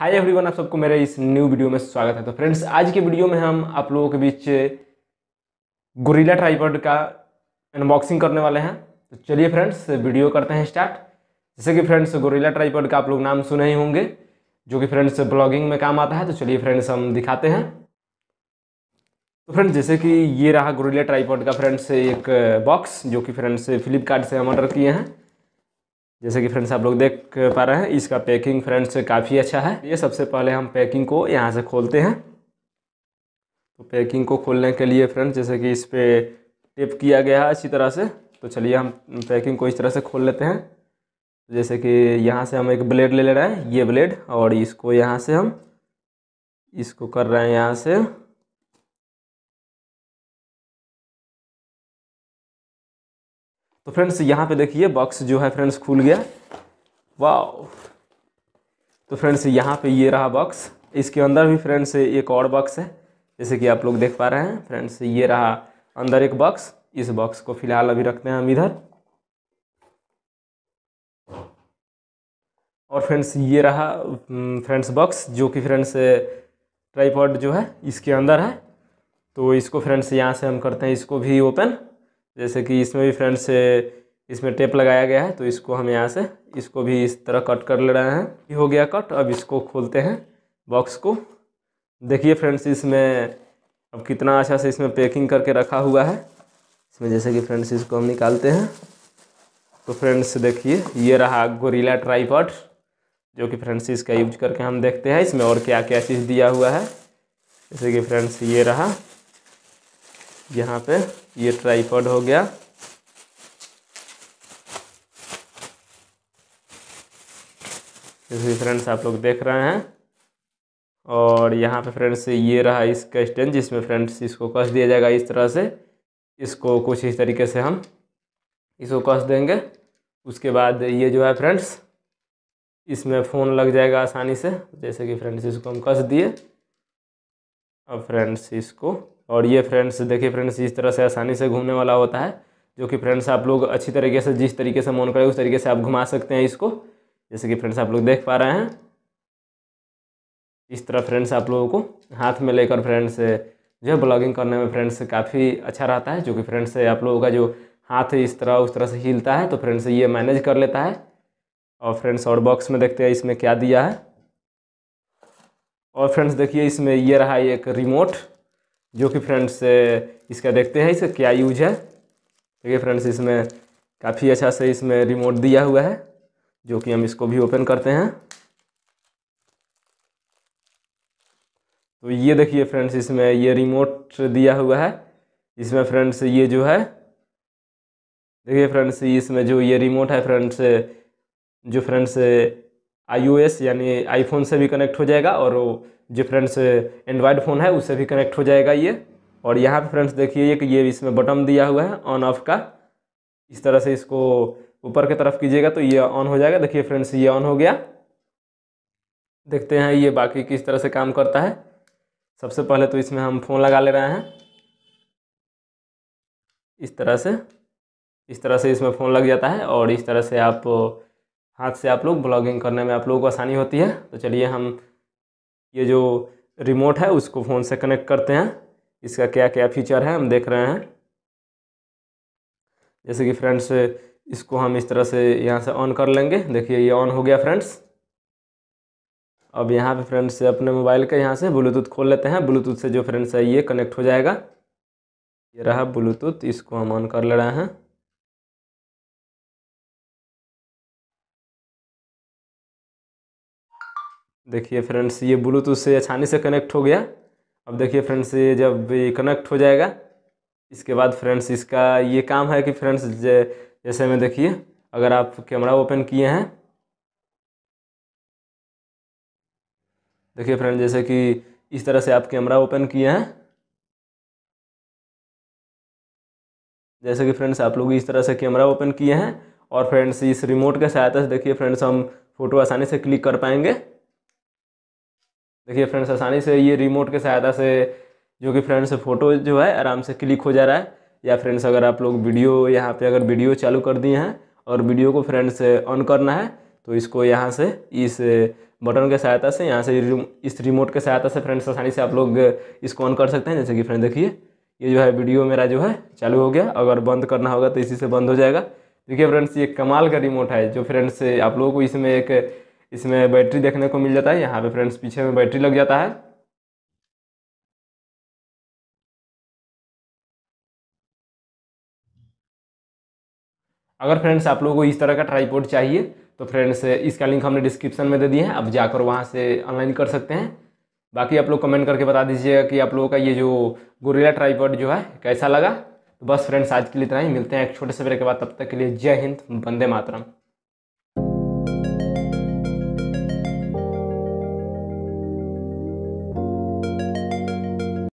hi everyone आप सबको मेरे इस न्यू वीडियो में स्वागत है तो फ्रेंड्स आज के वीडियो में हम आप लोगों के बीच गोरिल्ला ट्राईपॉड का अनबॉक्सिंग करने वाले हैं तो चलिए फ्रेंड्स वीडियो करते हैं स्टार्ट जैसे कि फ्रेंड्स गोरिल्ला ट्राईपॉड का आप लोग नाम सुने ही होंगे जो कि फ्रेंड्स ब्लॉगिंग में काम आता है तो चलिए फ्रेंड्स हम दिखाते हैं तो फ्रेंड्स जैसे कि ये रहा गोरिल्ला ट्राईपॉड का फ्रेंड्स एक बॉक्स जो कि फ्रेंड्स फ्लिपकार्ट से हम ऑर्डर किए हैं जैसे कि फ्रेंड्स आप लोग देख पा रहे हैं इसका पैकिंग फ्रेंड्स काफ़ी अच्छा है ये सबसे पहले हम पैकिंग को यहाँ से खोलते हैं तो पैकिंग को खोलने के लिए फ्रेंड्स जैसे कि इस पर टेप किया गया है अच्छी तरह से तो चलिए हम पैकिंग को इस तरह से खोल लेते हैं जैसे कि यहाँ से हम एक ब्लेड ले ले रहे हैं ये ब्लेड और इसको यहाँ से हम इसको कर रहे हैं यहाँ से तो फ्रेंड्स यहाँ पे देखिए बॉक्स जो है फ्रेंड्स खुल गया वाह तो फ्रेंड्स यहाँ पे ये रहा बॉक्स इसके अंदर भी फ्रेंड्स एक और बॉक्स है जैसे कि आप लोग देख पा रहे हैं फ्रेंड्स ये रहा अंदर एक बॉक्स इस बॉक्स को फिलहाल अभी रखते हैं हम इधर और फ्रेंड्स ये रहा फ्रेंड्स बॉक्स जो कि फ्रेंड्स ट्राईपॉड जो है इसके अंदर है तो इसको फ्रेंड्स यहाँ से हम करते हैं इसको भी ओपन जैसे कि इसमें भी फ्रेंड्स इसमें टेप लगाया गया है तो इसको हम यहाँ से इसको भी इस तरह कट कर ले रहे हैं हो गया कट अब इसको खोलते हैं बॉक्स को देखिए फ्रेंड्स इसमें अब कितना अच्छा से इसमें पैकिंग करके रखा हुआ है इसमें जैसे कि फ्रेंड्स इसको हम निकालते हैं तो फ्रेंड्स देखिए ये रहा गोरीला ट्राईपॉड जो कि फ्रेंड्स इसका यूज करके हम देखते हैं इसमें और क्या क्या चीज़ दिया हुआ है जैसे कि फ्रेंड्स ये रहा यहाँ पे ये ट्राईपॉड हो गया जैसे फ्रेंड्स आप लोग देख रहे हैं और यहाँ पे फ्रेंड्स ये रहा इसका स्टैंड जिसमें फ्रेंड्स इसको कस दिया जाएगा इस तरह से इसको कुछ इस तरीके से हम इसको कस देंगे उसके बाद ये जो है फ्रेंड्स इसमें फ़ोन लग जाएगा आसानी से जैसे कि फ्रेंड्स इसको हम कस दिए अब फ्रेंड्स इसको और ये फ्रेंड्स देखिए फ्रेंड्स इस तरह से आसानी से घूमने वाला होता है जो कि फ्रेंड्स आप लोग अच्छी तरीके से जिस तरीके से मन करें उस तरीके से आप घुमा सकते हैं इसको जैसे कि फ्रेंड्स आप लोग देख पा रहे हैं इस तरह फ्रेंड्स आप लोगों को हाथ में लेकर फ्रेंड्स जो है ब्लॉगिंग करने में फ्रेंड्स काफ़ी अच्छा रहता है जो कि फ्रेंड्स आप लोगों का जो हाथ इस तरह उस तरह से हिलता है तो फ्रेंड्स ये मैनेज कर लेता है और फ्रेंड्स और बॉक्स में देखते हैं इसमें क्या दिया है और फ्रेंड्स देखिए इसमें ये रहा एक रिमोट जो कि फ्रेंड्स eh, इसका देखते हैं इसका क्या यूज है देखिए फ्रेंड्स इसमें काफ़ी अच्छा से इसमें रिमोट दिया हुआ है जो कि हम इसको भी ओपन करते हैं तो ये देखिए फ्रेंड्स इसमें ये रिमोट दिया हुआ है इसमें फ्रेंड्स ये जो है देखिए फ्रेंड्स इसमें जो ये रिमोट है फ्रेंड्स जो फ्रेंड्स आईओएस यानी आईफोन से भी कनेक्ट हो जाएगा और जो फ्रेंड्स एंड्रॉयड फ़ोन है उससे भी कनेक्ट हो जाएगा ये और यहाँ पे फ्रेंड्स देखिए कि ये इसमें बटन दिया हुआ है ऑन ऑफ का इस तरह से इसको ऊपर की तरफ कीजिएगा तो ये ऑन हो जाएगा देखिए फ्रेंड्स ये ऑन हो गया देखते हैं ये बाकी किस तरह से काम करता है सबसे पहले तो इसमें हम फ़ोन लगा ले रहे हैं इस तरह से इस तरह से इसमें फ़ोन लग जाता है और इस तरह से आप हाथ से आप लोग ब्लॉगिंग करने में आप लोगों को आसानी होती है तो चलिए हम ये जो रिमोट है उसको फ़ोन से कनेक्ट करते हैं इसका क्या क्या फीचर है हम देख रहे हैं जैसे कि फ्रेंड्स इसको हम इस तरह से यहाँ से ऑन कर लेंगे देखिए ये ऑन हो गया फ्रेंड्स अब यहाँ पे फ्रेंड्स से अपने मोबाइल के यहाँ से ब्लूटूथ खोल लेते हैं ब्लूटूथ से जो फ्रेंड्स है ये कनेक्ट हो जाएगा ये रहा ब्लूटूथ इसको हम ऑन कर ले रहे हैं देखिए फ्रेंड्स ये ब्लूटूथ से आसानी से कनेक्ट हो गया अब देखिए फ्रेंड्स ये जब ये कनेक्ट हो जाएगा इसके बाद फ्रेंड्स इसका ये काम है कि फ्रेंड्स जैसे में देखिए अगर आप कैमरा ओपन किए हैं देखिए फ्रेंड जैसे कि इस तरह से आप कैमरा ओपन किए हैं जैसे कि फ्रेंड्स आप लोग इस तरह से कैमरा ओपन किए हैं और फ्रेंड्स इस रिमोट के सहायता से देखिए फ्रेंड्स हम फोटो आसानी से क्लिक कर पाएंगे देखिए फ्रेंड्स आसानी से ये रिमोट के सहायता से जो कि फ्रेंड्स फ़ोटो जो है आराम से क्लिक हो जा रहा है या फ्रेंड्स अगर आप लोग वीडियो यहाँ पे अगर वीडियो चालू कर दिए हैं और वीडियो को फ्रेंड्स ऑन करना है तो इसको यहाँ से इस बटन के सहायता से यहाँ से इस रिमोट के सहायता से फ्रेंड्स आसानी से आप लोग इसको ऑन कर सकते हैं जैसे कि फ्रेंड देखिए ये जो है वीडियो मेरा जो है चालू हो गया अगर बंद करना होगा तो इसी से बंद हो जाएगा देखिए फ्रेंड्स ये कमाल का रिमोट है जो फ्रेंड्स आप लोगों को इसमें एक इसमें बैटरी देखने को मिल जाता है यहाँ पे फ्रेंड्स पीछे में बैटरी लग जाता है अगर फ्रेंड्स आप लोगों को इस तरह का ट्राईपोर्ट चाहिए तो फ्रेंड्स इसका लिंक हमने डिस्क्रिप्शन में दे दिए हैं आप जाकर वहाँ से ऑनलाइन कर सकते हैं बाकी आप लोग कमेंट करके बता दीजिएगा कि आप लोगों का ये जो गोरेला ट्राईपोर्ट जो है कैसा लगा तो बस फ्रेंड्स आज के लिए इतना ही मिलते हैं एक छोटे से ब्रेक के बाद तब तक के लिए जय हिंद वंदे मातरम